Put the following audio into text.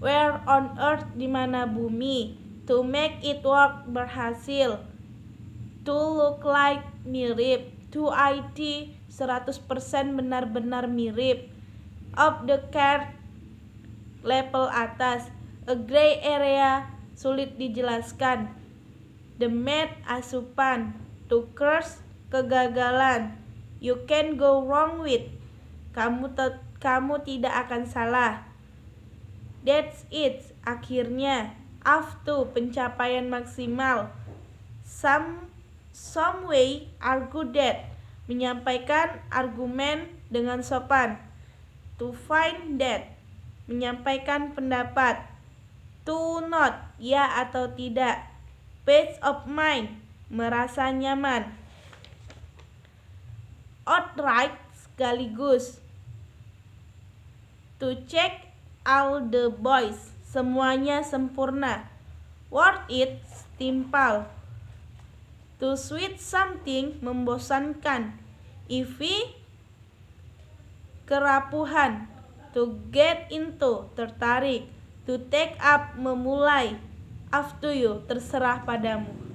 where on earth di mana bumi to make it work berhasil to look like mirip to IT 100% benar-benar mirip of the car level atas a gray area sulit dijelaskan the mad asupan to curse kegagalan you can go wrong with kamu kamu tidak akan salah That's it. Akhirnya, up to pencapaian maksimal. Some some way argue that menyampaikan argumen dengan sopan. To find that menyampaikan pendapat. To not ya atau tidak. Peace of mind merasa nyaman. Outright sekaligus. To check all the boys, semuanya sempurna. Worth it, timpal To sweet something, membosankan. Ify kerapuhan. To get into, tertarik. To take up, memulai. Up to you, terserah padamu.